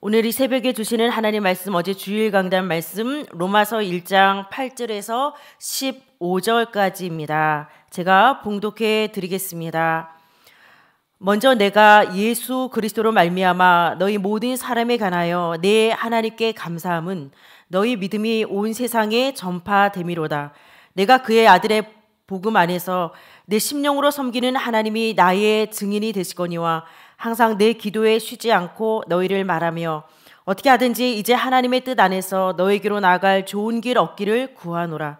오늘 이 새벽에 주시는 하나님 말씀 어제 주일 강단 말씀 로마서 1장 8절에서 15절까지입니다. 제가 봉독해 드리겠습니다. 먼저 내가 예수 그리스도로 말미암아 너희 모든 사람에 관하여 내 하나님께 감사함은 너희 믿음이 온 세상에 전파됨이로다. 내가 그의 아들의 복음 안에서 내 심령으로 섬기는 하나님이 나의 증인이 되시거니와 항상 내 기도에 쉬지 않고 너희를 말하며 어떻게 하든지 이제 하나님의 뜻 안에서 너에게로 희 나갈 아 좋은 길 얻기를 구하노라.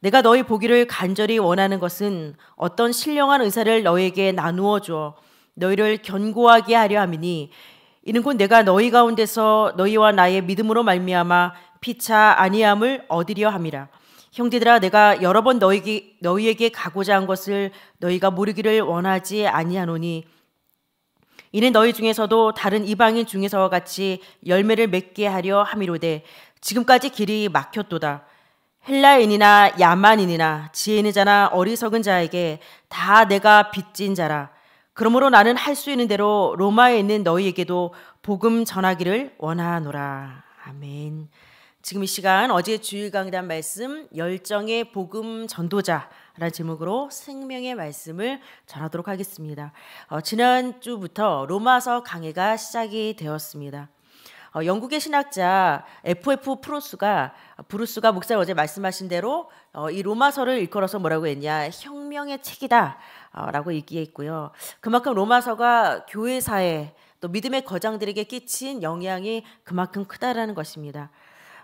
내가 너희 보기를 간절히 원하는 것은 어떤 신령한 의사를 너에게 희 나누어 주어 너희를 견고하게 하려 함이니 이는 곧 내가 너희 가운데서 너희와 나의 믿음으로 말미암아 피차 아니함을 얻으려 함이라. 형제들아 내가 여러 번 너희에게 가고자 한 것을 너희가 모르기를 원하지 아니하노니 이는 너희 중에서도 다른 이방인 중에서와 같이 열매를 맺게 하려 함이로되 지금까지 길이 막혔도다. 헬라인이나 야만인이나 지혜 있는 자나 어리석은 자에게 다 내가 빚진 자라. 그러므로 나는 할 수 있는 대로 로마에 있는 너희에게도 복음 전하기를 원하노라. 아멘. 지금 이 시간 어제 주일 강단 의 말씀 열정의 복음 전도자라는 제목으로 생명의 말씀을 전하도록 하겠습니다. 어, 지난주부터 로마서 강의가 시작이 되었습니다. 어, 영국의 신학자 F.F. 프로스가 브루스가 목사님 어제 말씀하신 대로 어, 이 로마서를 일컬어서 뭐라고 했냐 혁명의 책이다라고 어, 얘기했고요. 그만큼 로마서가 교회사에 또 믿음의 거장들에게 끼친 영향이 그만큼 크다라는 것입니다.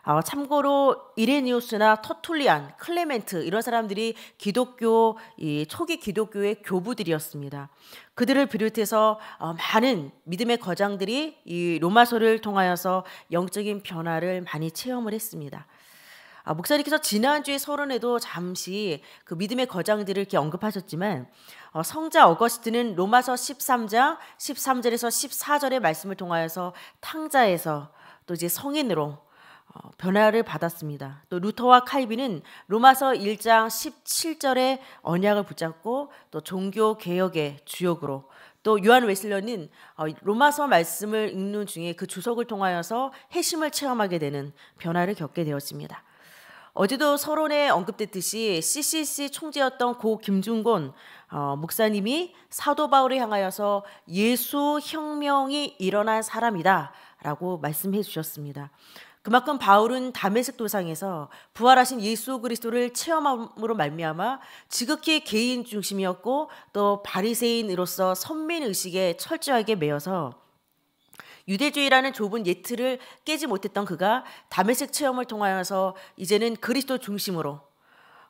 어, 참고로 이레니우스나 터툴리안, 클레멘트 이런 사람들이 기독교 이 초기 기독교의 교부들이었습니다. 그들을 비롯해서 어, 많은 믿음의 거장들이 이 로마서를 통하여서 영적인 변화를 많이 체험을 했습니다. 아, 목사님께서 지난주에 서론에도 잠시 그 믿음의 거장들을 이렇게 언급하셨지만 어, 성자 어거스트는 로마서 13장 13절에서 14절의 말씀을 통하여서 탕자에서 또 이제 성인으로 어, 변화를 받았습니다. 또 루터와 칼빈은 로마서 1장 17절에 언약을 붙잡고 또 종교 개혁의 주역으로 또 요한 웨슬러는 어, 로마서 말씀을 읽는 중에 그 주석을 통하여서 핵심을 체험하게 되는 변화를 겪게 되었습니다. 어제도 서론에 언급됐듯이 CCC 총재였던 고 김준곤 어, 목사님이 사도 바울을 향하여서 예수 혁명이 일어난 사람이다 라고 말씀해 주셨습니다. 그만큼 바울은 다메색 도상에서 부활하신 예수 그리스도를 체험함으로 말미암아 지극히 개인 중심이었고 또 바리새인으로서 선민 의식에 철저하게 매여서 유대주의라는 좁은 예틀을 깨지 못했던 그가 다메색 체험을 통하여서 이제는 그리스도 중심으로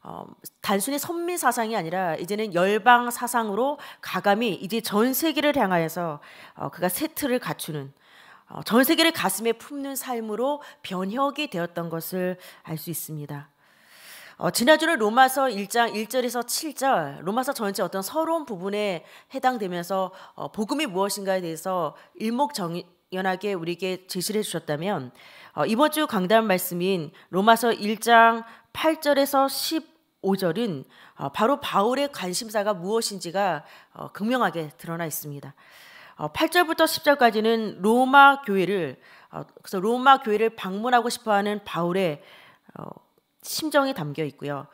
어, 단순히 선민 사상이 아니라 이제는 열방 사상으로 가감이 이제 전 세계를 향하여서 어, 그가 세트를 갖추는 어, 전 세계를 가슴에 품는 삶으로 변혁이 되었던 것을 알 수 있습니다. 어, 지난주는 로마서 1장 1절에서 7절 로마서 전체 어떤 서러 부분에 해당되면서 어, 복음이 무엇인가에 대해서 일목정연하게 우리에게 제시를 해주셨다면 어, 이번 주 강단 말씀인 로마서 1장 8절에서 15절은 어, 바로 바울의 관심사가 무엇인지가 어, 극명하게 드러나 있습니다. 8절부터 어, 10절까지는 로마 교회를 어, 그래서 로마 교회를 방문하고 싶어하는 바울의 어, 심정이 담겨 있고요.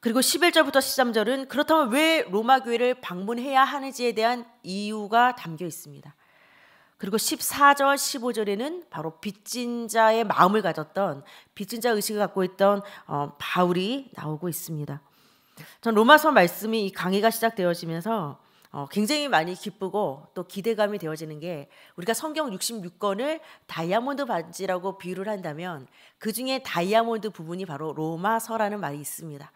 그리고 11절부터 13절은 그렇다면 왜 로마 교회를 방문해야 하는지에 대한 이유가 담겨 있습니다. 그리고 14절, 15절에는 바로 빚진 자의 마음을 가졌던 빚진 자 의식을 갖고 있던 바울이 나오고 있습니다. 전 로마서 말씀이 이 강의가 시작되어지면서 어, 굉장히 많이 기쁘고 또 기대감이 되어지는 게 우리가 성경 66권을 다이아몬드 반지라고 비유를 한다면 그 중에 다이아몬드 부분이 바로 로마서라는 말이 있습니다.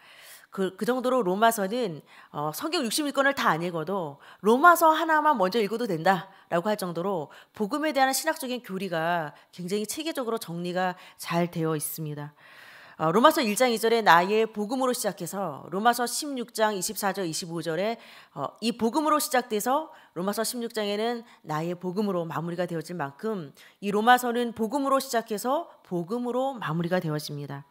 그, 그 정도로 로마서는 어, 성경 61권을 다 안 읽어도 로마서 하나만 먼저 읽어도 된다라고 할 정도로 복음에 대한 신학적인 교리가 굉장히 체계적으로 정리가 잘 되어 있습니다. 어, 로마서 1장 2절에 나의 복음으로 시작해서 로마서 16장 24절 25절에 이 복음으로 시작돼서 로마서 16장에는 나의 복음으로 마무리가 되어진 만큼 이 로마서는 복음으로 시작해서 복음으로 마무리가 되어집니다.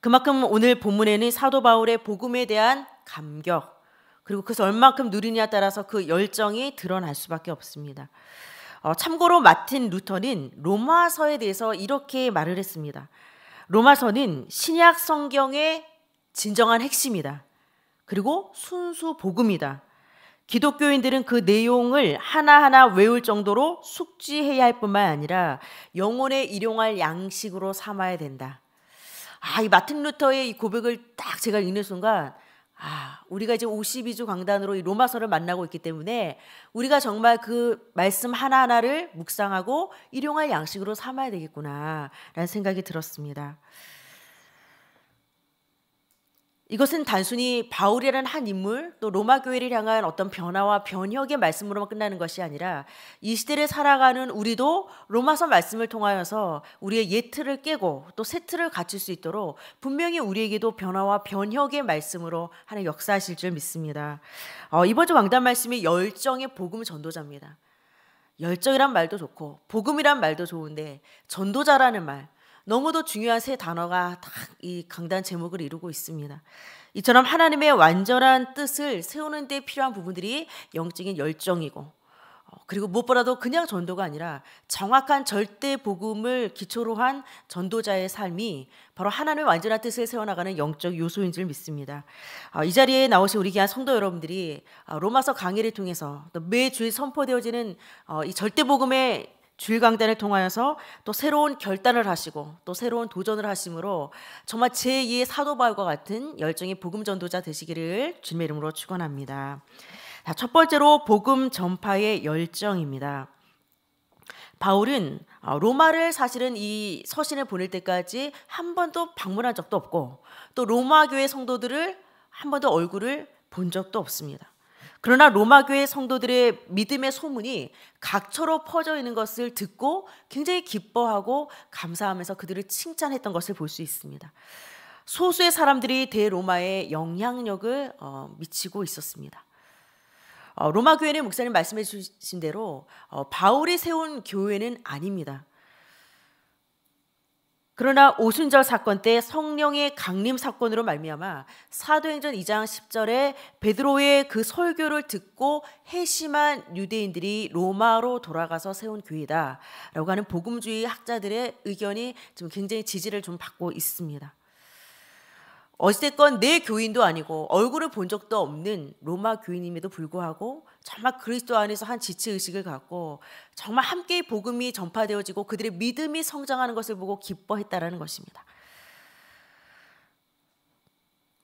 그만큼 오늘 본문에는 사도 바울의 복음에 대한 감격 그리고 그것을 얼만큼 누리냐에 따라서 그 열정이 드러날 수밖에 없습니다. 어, 참고로 마틴 루터는 로마서에 대해서 이렇게 말을 했습니다. 로마서는 신약 성경의 진정한 핵심이다. 그리고 순수 복음이다. 기독교인들은 그 내용을 하나하나 외울 정도로 숙지해야 할 뿐만 아니라 영혼에 일용할 양식으로 삼아야 된다. 아, 이 마틴 루터의 이 고백을 딱 제가 읽는 순간 아, 우리가 이제 52주 강단으로 이 로마서를 만나고 있기 때문에 우리가 정말 그 말씀 하나하나를 묵상하고 일용할 양식으로 삼아야 되겠구나라는 생각이 들었습니다. 이것은 단순히 바울이라는 한 인물 또 로마 교회를 향한 어떤 변화와 변혁의 말씀으로만 끝나는 것이 아니라 이 시대를 살아가는 우리도 로마서 말씀을 통하여서 우리의 예틀을 깨고 또 세틀을 갖출 수 있도록 분명히 우리에게도 변화와 변혁의 말씀으로 하는 역사하실 줄 믿습니다. 어, 이번 주 왕단 말씀이 열정의 복음 전도자입니다. 열정이란 말도 좋고 복음이란 말도 좋은데 전도자라는 말 너무도 중요한 세 단어가 딱 이 강단 제목을 이루고 있습니다. 이처럼 하나님의 완전한 뜻을 세우는 데 필요한 부분들이 영적인 열정이고 어, 그리고 무엇보다도 그냥 전도가 아니라 정확한 절대 복음을 기초로 한 전도자의 삶이 바로 하나님의 완전한 뜻을 세워나가는 영적 요소인 줄 믿습니다. 어, 이 자리에 나오신 우리 귀한 성도 여러분들이 어, 로마서 강의를 통해서 또 매주에 선포되어지는 이 절대 복음의 주일강단을 통하여서 또 새로운 결단을 하시고 또 새로운 도전을 하심으로 정말 제2의 사도바울과 같은 열정의 복음 전도자 되시기를 주님의 이름으로 축원합니다. 첫 번째로 복음 전파의 열정입니다. 바울은 어, 로마를 사실은 이 서신을 보낼 때까지 한 번도 방문한 적도 없고 또 로마 교회 성도들을 한 번도 얼굴을 본 적도 없습니다. 그러나 로마 교회 성도들의 믿음의 소문이 각처로 퍼져 있는 것을 듣고 굉장히 기뻐하고 감사하면서 그들을 칭찬했던 것을 볼 수 있습니다. 소수의 사람들이 대로마에 영향력을 어, 미치고 있었습니다. 어, 로마 교회는 목사님 말씀해 주신 대로 어, 바울이 세운 교회는 아닙니다. 그러나 오순절 사건 때 성령의 강림 사건으로 말미암아 사도행전 2장 10절에 베드로의 그 설교를 듣고 해심한 유대인들이 로마로 돌아가서 세운 교회다라고 하는 복음주의 학자들의 의견이 지금 굉장히 지지를 좀 받고 있습니다. 어쨌건 내 교인도 아니고 얼굴을 본 적도 없는 로마 교인임에도 불구하고 정말 그리스도 안에서 한 지체 의식을 갖고 정말 함께 복음이 전파되어지고 그들의 믿음이 성장하는 것을 보고 기뻐했다라는 것입니다.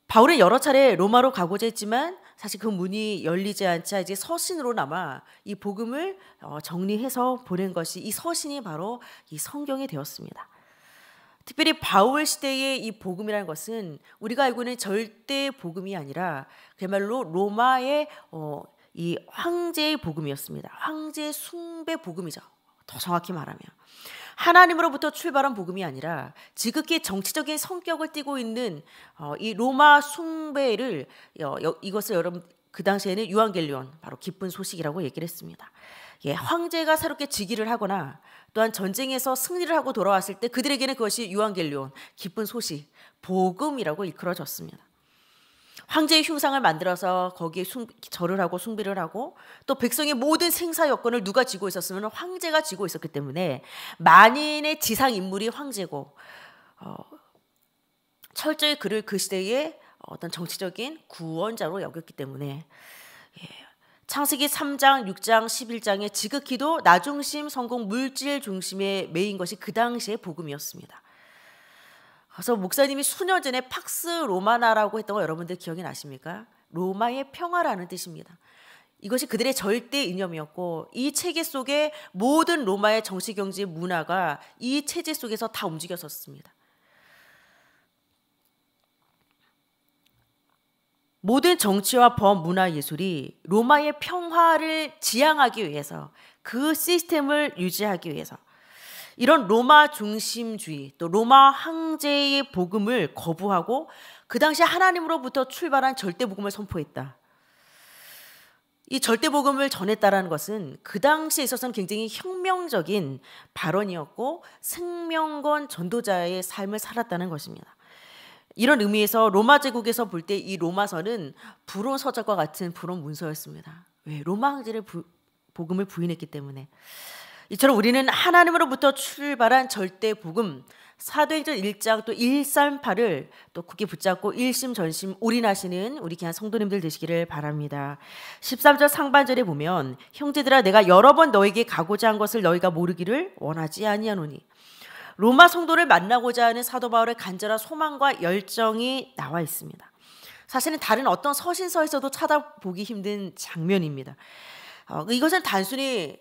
바울은 여러 차례 로마로 가고자 했지만 사실 그 문이 열리지 않자 이제 서신으로 남아 이 복음을 어, 정리해서 보낸 것이 이 서신이 바로 이 성경이 되었습니다. 특별히 바울 시대의 이 복음이라는 것은 우리가 알고 있는 절대 복음이 아니라 그야말로 로마의 어, 이 황제의 복음이었습니다. 황제 숭배 복음이죠. 더 정확히 말하면 하나님으로부터 출발한 복음이 아니라 지극히 정치적인 성격을 띠고 있는 어, 이 로마 숭배를 어, 이것을 여러분 그 당시에는 유한겔리온 바로 기쁜 소식이라고 얘기를 했습니다. 예, 황제가 새롭게 즉위를 하거나 또한 전쟁에서 승리를 하고 돌아왔을 때 그들에게는 그것이 유한겔리온 기쁜 소식 복음이라고 이끌어졌습니다 황제의 흉상을 만들어서 거기에 숭, 절을 하고 숭배를 하고 또 백성의 모든 생사 여건을 누가 지고 있었으면 황제가 지고 있었기 때문에 만인의 지상 인물이 황제고 어, 철저히 그를 그 시대의 어떤 정치적인 구원자로 여겼기 때문에 예, 창세기 3장, 6장, 1 1장의 지극히도 나중심, 성공, 물질 중심의 메인 것이 그 당시의 복음이었습니다. 그래서 목사님이 수년 전에 팍스 로마나라고 했던 거 여러분들 기억이 나십니까? 로마의 평화라는 뜻입니다. 이것이 그들의 절대 이념이었고 이 체계 속에 모든 로마의 정치 경제 문화가 이 체제 속에서 다 움직였었습니다. 모든 정치와 범, 문화, 예술이 로마의 평화를 지향하기 위해서 그 시스템을 유지하기 위해서 이런 로마 중심주의 또 로마 황제의 복음을 거부하고 그 당시 하나님으로부터 출발한 절대 복음을 선포했다. 이 절대 복음을 전했다라는 것은 그 당시에 있어서는 굉장히 혁명적인 발언이었고 생명권 전도자의 삶을 살았다는 것입니다. 이런 의미에서 로마 제국에서 볼 때 이 로마서는 불온 서적과 같은 불온 문서였습니다. 왜 로마 황제를 부, 복음을 부인했기 때문에 이처럼 우리는 하나님으로부터 출발한 절대 복음 사도행전 1장 또 138을 또 굳게 붙잡고 일심전심 올인하시는 우리 귀한 성도님들 되시기를 바랍니다. 13절 상반절에 보면 형제들아 내가 여러 번 너에게 가고자 한 것을 너희가 모르기를 원하지 아니하노니 로마 성도를 만나고자 하는 사도 바울의 간절한 소망과 열정이 나와 있습니다. 사실은 다른 어떤 서신서에서도 찾아보기 힘든 장면입니다. 어, 이것은 단순히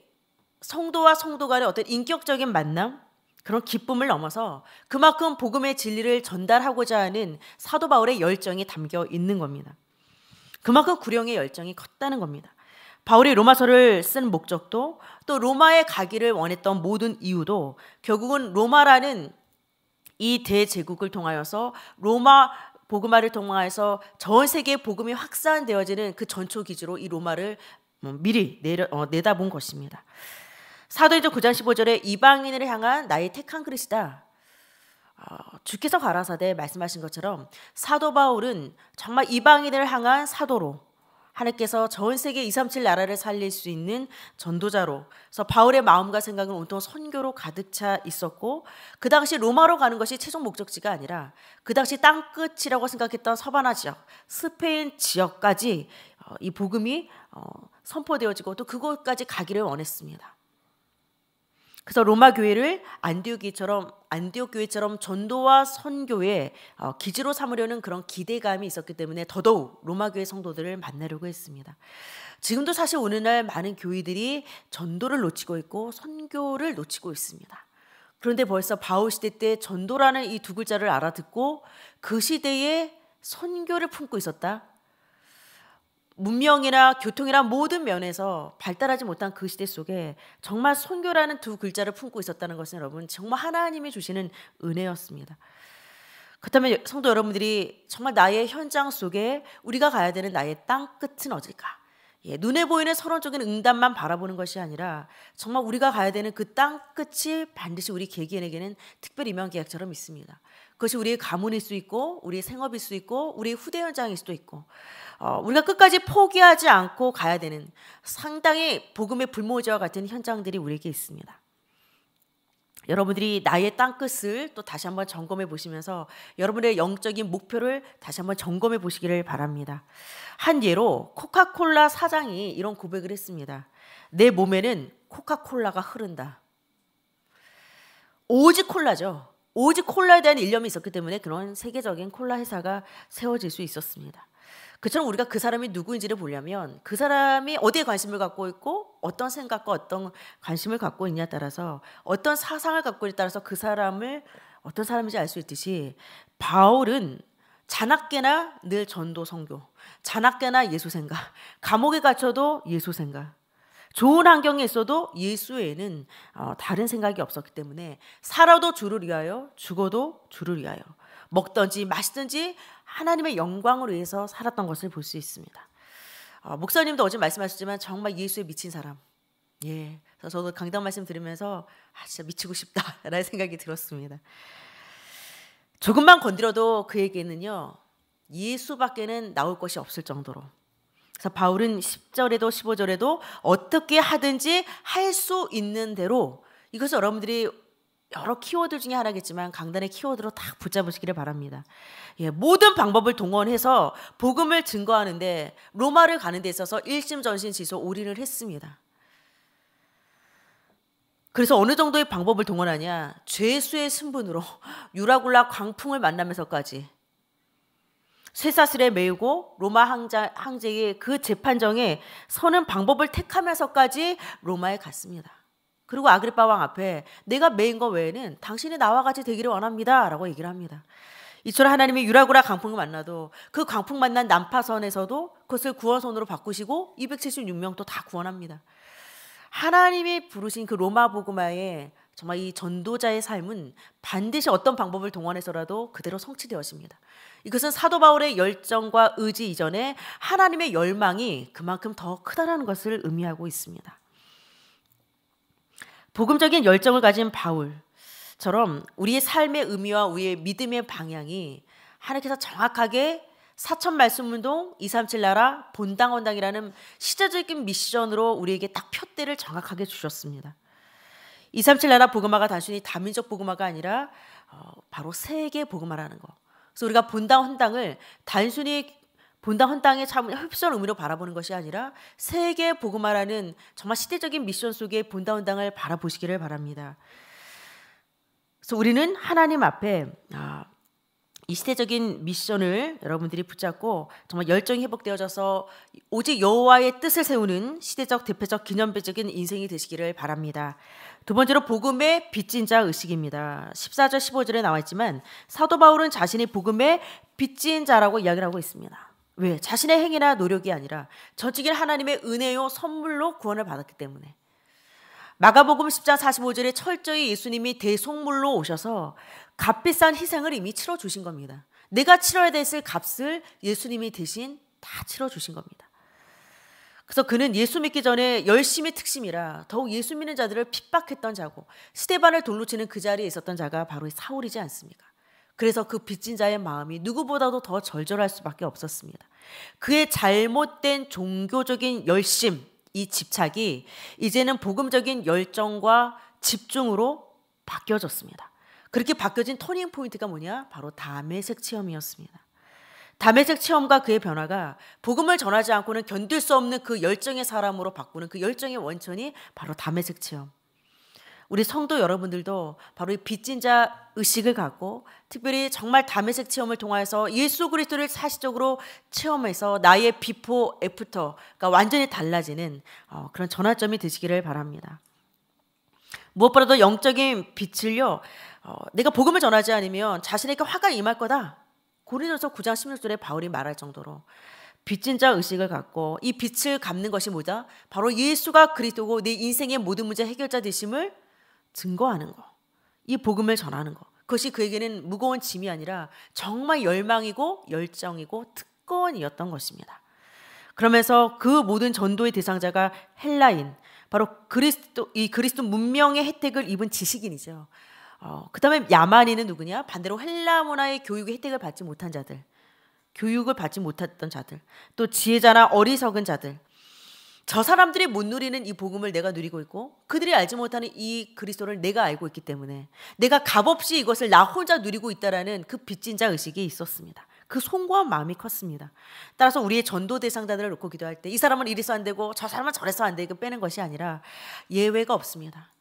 성도와 성도 간의 어떤 인격적인 만남, 그런 기쁨을 넘어서 그만큼 복음의 진리를 전달하고자 하는 사도 바울의 열정이 담겨 있는 겁니다. 그만큼 구령의 열정이 컸다는 겁니다. 바울이 로마서를 쓴 목적도 또 로마에 가기를 원했던 모든 이유도 결국은 로마라는 이 대제국을 통하여서 로마 복음화를 통하여서 전 세계 복음이 확산되어지는 그 전초 기지로 이 로마를 음, 미리 내려, 어, 내다본 것입니다. 사도행전 9장 15절에 이방인을 향한 나의 택한 그릇이다. 어, 주께서 가라사대 말씀하신 것처럼 사도 바울은 정말 이방인을 향한 사도로 하나님께서 전 세계 2, 3, 7 나라를 살릴 수 있는 전도자로 그래서 바울의 마음과 생각은 온통 선교로 가득 차 있었고 그 당시 로마로 가는 것이 최종 목적지가 아니라 그 당시 땅끝이라고 생각했던 서바나 지역, 스페인 지역까지 어, 이 복음이 어, 선포되어지고 또 그곳까지 가기를 원했습니다. 그래서 로마 교회를 안디옥이처럼 안디옥 교회처럼 전도와 선교의 어, 기지로 삼으려는 그런 기대감이 있었기 때문에 더더욱 로마 교회 성도들을 만나려고 했습니다. 지금도 사실 오늘날 많은 교회들이 전도를 놓치고 있고 선교를 놓치고 있습니다. 그런데 벌써 바울 시대 때 전도라는 이 두 글자를 알아듣고 그 시대에 선교를 품고 있었다. 문명이나 교통이나 모든 면에서 발달하지 못한 그 시대 속에 정말 선교라는 두 글자를 품고 있었다는 것은 여러분 정말 하나님이 주시는 은혜였습니다. 그렇다면 성도 여러분들이 정말 나의 현장 속에 우리가 가야 되는 나의 땅 끝은 어딜까? 예, 눈에 보이는 서론적인 응답만 바라보는 것이 아니라 정말 우리가 가야 되는 그 땅 끝이 반드시 우리 개개인에게는 특별 이명 계약처럼 있습니다. 그것이 우리의 가문일 수 있고 우리의 생업일 수 있고 우리의 후대 현장일 수도 있고 어, 우리가 끝까지 포기하지 않고 가야 되는 상당히 복음의 불모지와 같은 현장들이 우리에게 있습니다. 여러분들이 나의 땅끝을 또 다시 한번 점검해 보시면서 여러분의 영적인 목표를 다시 한번 점검해 보시기를 바랍니다. 한 예로 코카콜라 사장이 이런 고백을 했습니다. 내 몸에는 코카콜라가 흐른다. 오직 콜라죠. 오직 콜라에 대한 일념이 있었기 때문에 그런 세계적인 콜라 회사가 세워질 수 있었습니다. 그처럼 우리가 그 사람이 누구인지를 보려면 그 사람이 어디에 관심을 갖고 있고 어떤 생각과 어떤 관심을 갖고 있냐에 따라서 어떤 사상을 갖고 있냐에 따라서 그 사람을 어떤 사람인지 알 수 있듯이 바울은 자나깨나 늘 전도 성교, 자나깨나 예수 생각, 감옥에 갇혀도 예수 생각, 좋은 환경에 있어도 예수에는 어, 다른 생각이 없었기 때문에 살아도 주를 위하여 죽어도 주를 위하여 먹든지 마시든지 하나님의 영광을 위해서 살았던 것을 볼 수 있습니다. 어, 목사님도 어제 말씀하셨지만 정말 예수에 미친 사람. 예, 그래서 저도 강단 말씀 들으면서 아, 진짜 미치고 싶다라는 생각이 들었습니다. 조금만 건드려도 그에게는요 예수밖에는 나올 것이 없을 정도로 그래서 바울은 10절에도 15절에도 어떻게 하든지 할 수 있는 대로 이것을 여러분들이 여러 키워드 중에 하나겠지만 강단의 키워드로 딱 붙잡으시기를 바랍니다. 예, 모든 방법을 동원해서 복음을 증거하는데 로마를 가는 데 있어서 일심전신 지소 올인을 했습니다. 그래서 어느 정도의 방법을 동원하냐 죄수의 신분으로 유라굴라 광풍을 만나면서까지 쇠사슬에 매이고 로마 항자, 항제의 그 재판정에 서는 방법을 택하면서까지 로마에 갔습니다. 그리고 아그리파 왕 앞에 내가 매인 것 외에는 당신이 나와 같이 되기를 원합니다. 라고 얘기를 합니다. 이처럼 하나님이 유라구라 강풍을 만나도 그 강풍 만난 난파선에서도 그것을 구원선으로 바꾸시고 276명도 다 구원합니다. 하나님이 부르신 그 로마 보그마의 정말 이 전도자의 삶은 반드시 어떤 방법을 동원해서라도 그대로 성취되었습니다. 이것은 사도 바울의 열정과 의지 이전에 하나님의 열망이 그만큼 더 크다라는 것을 의미하고 있습니다. 복음적인 열정을 가진 바울처럼 우리의 삶의 의미와 우리의 믿음의 방향이 하나님께서 정확하게 사천 말씀운동 237 나라 본당원당이라는 시대적인 미션으로 우리에게 딱 표대를 정확하게 주셨습니다. 237 나라 복음화가 단순히 다민족 복음화가 아니라 어, 바로 세계 복음화라는 거. 그래서 우리가 본당 헌당을 단순히 본당 헌당의 참 흡수한 의미로 바라보는 것이 아니라 세계 복음화라는 정말 시대적인 미션 속에 본당 헌당을 바라보시기를 바랍니다. 그래서 우리는 하나님 앞에 아, 이 시대적인 미션을 여러분들이 붙잡고 정말 열정이 회복되어져서 오직 여호와의 뜻을 세우는 시대적 대표적 기념비적인 인생이 되시기를 바랍니다. 두 번째로 복음의 빚진 자 의식입니다. 14절 15절에 나와 있지만 사도 바울은 자신이 복음의 빚진 자라고 이야기를 하고 있습니다. 왜? 자신의 행위나 노력이 아니라 저직길 하나님의 은혜요 선물로 구원을 받았기 때문에 마가복음 10장 45절에 철저히 예수님이 대속물로 오셔서 값비싼 희생을 이미 치러 주신 겁니다. 내가 치러야 됐 값을 예수님이 대신 다 치러 주신 겁니다. 그래서 그는 예수 믿기 전에 열심히 특심이라 더욱 예수 믿는 자들을 핍박했던 자고 스테반을 돌로 치는 그 자리에 있었던 자가 바로 사울이지 않습니까? 그래서 그 빚진 자의 마음이 누구보다도 더 절절할 수밖에 없었습니다. 그의 잘못된 종교적인 열심, 이 집착이 이제는 복음적인 열정과 집중으로 바뀌어졌습니다. 그렇게 바뀌어진 터닝 포인트가 뭐냐? 바로 담의색 체험이었습니다. 담의색 체험과 그의 변화가 복음을 전하지 않고는 견딜 수 없는 그 열정의 사람으로 바꾸는 그 열정의 원천이 바로 담의색 체험. 우리 성도 여러분들도 바로 이 빚진 자 의식을 갖고 특별히 정말 담의색 체험을 통해서 예수 그리스도를 사실적으로 체험해서 나의 비포 애프터가 그러니까 완전히 달라지는 어, 그런 전환점이 되시기를 바랍니다. 무엇보다도 영적인 빛을요. 어, 내가 복음을 전하지 않으면 자신에게 화가 임할 거다. 고린도서 9장 16절에 바울이 말할 정도로 빚진 자 의식을 갖고 이 빛을 갚는 것이 뭐다? 바로 예수가 그리스도고 내 인생의 모든 문제 해결자 되심을 증거하는 거, 이 복음을 전하는 거. 그것이 그에게는 무거운 짐이 아니라 정말 열망이고 열정이고 특권이었던 것입니다. 그러면서 그 모든 전도의 대상자가 헬라인, 바로 그리스도 이 그리스도 문명의 혜택을 입은 지식인이죠. 어, 그다음에 야만인은 누구냐? 반대로 헬라 문화의 교육의 혜택을 받지 못한 자들, 교육을 받지 못했던 자들, 또 지혜자나 어리석은 자들, 저 사람들이 못 누리는 이 복음을 내가 누리고 있고 그들이 알지 못하는 이 그리스도를 내가 알고 있기 때문에 내가 값없이 이것을 나 혼자 누리고 있다라는 그 빚진 자 의식이 있었습니다. 그 송구한 마음이 컸습니다. 따라서 우리의 전도 대상자들을 놓고 기도할 때 이 사람은 이래서 안 되고 저 사람은 저래서 안 되고 빼는 것이 아니라 예외가 없습니다.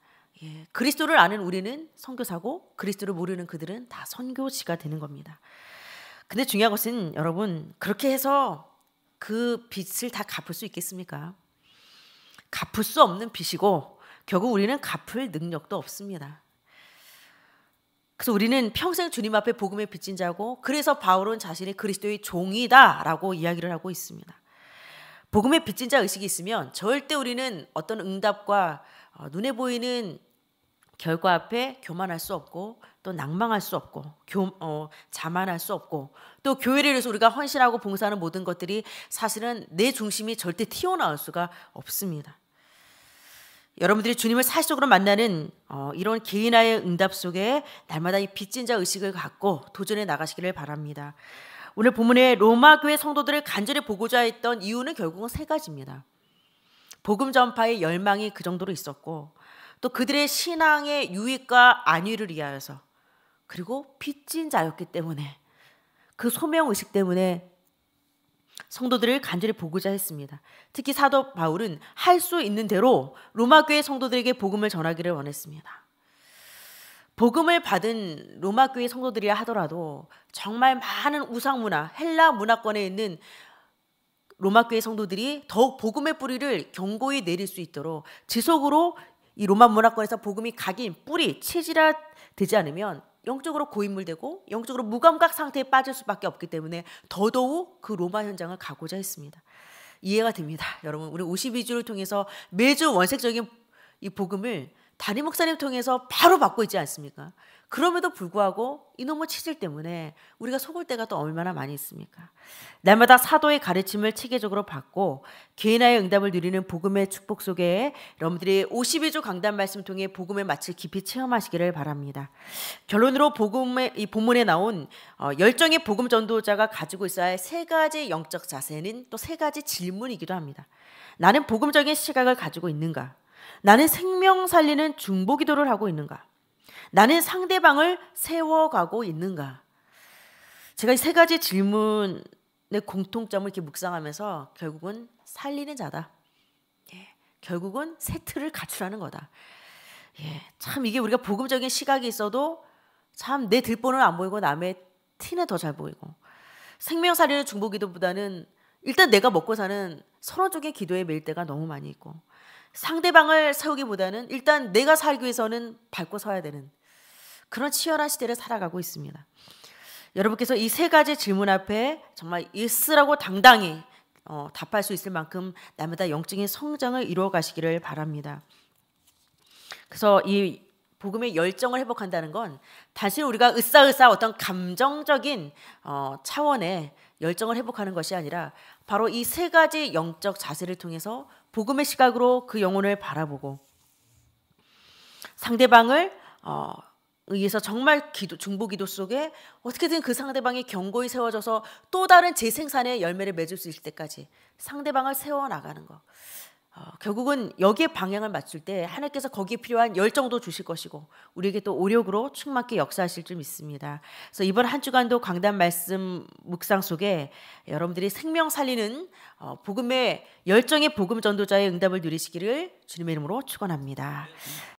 예, 그리스도를 아는 우리는 선교사고 그리스도를 모르는 그들은 다 선교지가 되는 겁니다. 근데 중요한 것은 여러분 그렇게 해서 그 빚을 다 갚을 수 있겠습니까? 갚을 수 없는 빚이고 결국 우리는 갚을 능력도 없습니다. 그래서 우리는 평생 주님 앞에 복음의 빚진 자고 그래서 바울은 자신이 그리스도의 종이다라고 이야기를 하고 있습니다. 복음의 빚진 자 의식이 있으면 절대 우리는 어떤 응답과 어, 눈에 보이는 결과 앞에 교만할 수 없고 또 낭망할 수 없고 교, 어, 자만할 수 없고 또 교회를 위해서 우리가 헌신하고 봉사하는 모든 것들이 사실은 내 중심이 절대 튀어나올 수가 없습니다. 여러분들이 주님을 사실적으로 만나는 어, 이런 개인화의 응답 속에 날마다 이 빚진 자 의식을 갖고 도전해 나가시기를 바랍니다. 오늘 본문의 로마 교회 성도들을 간절히 보고자 했던 이유는 결국은 세 가지입니다. 복음 전파의 열망이 그 정도로 있었고 또 그들의 신앙의 유익과 안위를 위하여서 그리고 빚진 자였기 때문에 그 소명 의식 때문에 성도들을 간절히 보고자 했습니다. 특히 사도 바울은 할 수 있는 대로 로마교회 성도들에게 복음을 전하기를 원했습니다. 복음을 받은 로마교회 성도들이 하더라도 정말 많은 우상 문화, 헬라 문화권에 있는 로마교회 성도들이 더욱 복음의 뿌리를 견고히 내릴 수 있도록 지속으로 이 로마 문화권에서 복음이 각인, 뿌리, 체질화 되지 않으면 영적으로 고인물되고 영적으로 무감각 상태에 빠질 수밖에 없기 때문에 더더욱 그 로마 현장을 가고자 했습니다. 이해가 됩니다. 여러분, 우리 52주를 통해서 매주 원색적인 이 복음을 담임 목사님 통해서 바로 받고 있지 않습니까? 그럼에도 불구하고 이놈의 치질 때문에 우리가 속을 때가 또 얼마나 많이 있습니까? 날마다 사도의 가르침을 체계적으로 받고 개인화의 응답을 누리는 복음의 축복 속에 여러분들이 5 2주 강단 말씀 통해 복음의 맛을 깊이 체험하시기를 바랍니다. 결론으로 복음의 이 본문에 나온 어, 열정의 복음 전도자가 가지고 있어야 할 세 가지 영적 자세는 또 세 가지 질문이기도 합니다. 나는 복음적인 시각을 가지고 있는가? 나는 생명 살리는 중보 기도를 하고 있는가? 나는 상대방을 세워가고 있는가? 제가 이 세 가지 질문의 공통점을 이렇게 묵상하면서 결국은 살리는 자다. 예, 결국은 세트를 갖추라는 거다. 예, 참 이게 우리가 복음적인 시각이 있어도 참 내 들보는 안 보이고 남의 티는 더 잘 보이고 생명 살리는 중보 기도보다는 일단 내가 먹고 사는 서로적인 기도에 매일 때가 너무 많이 있고 상대방을 세우기보다는 일단 내가 살기 위해서는 밟고 서야 되는 그런 치열한 시대를 살아가고 있습니다. 여러분께서 이 세 가지 질문 앞에 정말 있으라고 당당히 어, 답할 수 있을 만큼 남마다 영적인 성장을 이루어 가시기를 바랍니다. 그래서 이 복음의 열정을 회복한다는 건단순 우리가 으쌰으쌰 어떤 감정적인 어, 차원의 열정을 회복하는 것이 아니라 바로 이 세 가지 영적 자세를 통해서 복음의 시각으로 그 영혼을 바라보고 상대방을 어, 의해서 정말 기도, 중보 기도 속에 어떻게든 그 상대방이 견고히 세워져서 또 다른 재생산의 열매를 맺을 수 있을 때까지 상대방을 세워나가는 것. 어, 결국은 여기에 방향을 맞출 때 하나님께서 거기에 필요한 열정도 주실 것이고 우리에게 또 오력으로 충만하게 역사하실 줄 믿습니다. 그래서 이번 한 주간도 강단 말씀 묵상 속에 여러분들이 생명 살리는 어, 복음의 열정의 복음 전도자의 응답을 누리시기를 주님의 이름으로 축원합니다.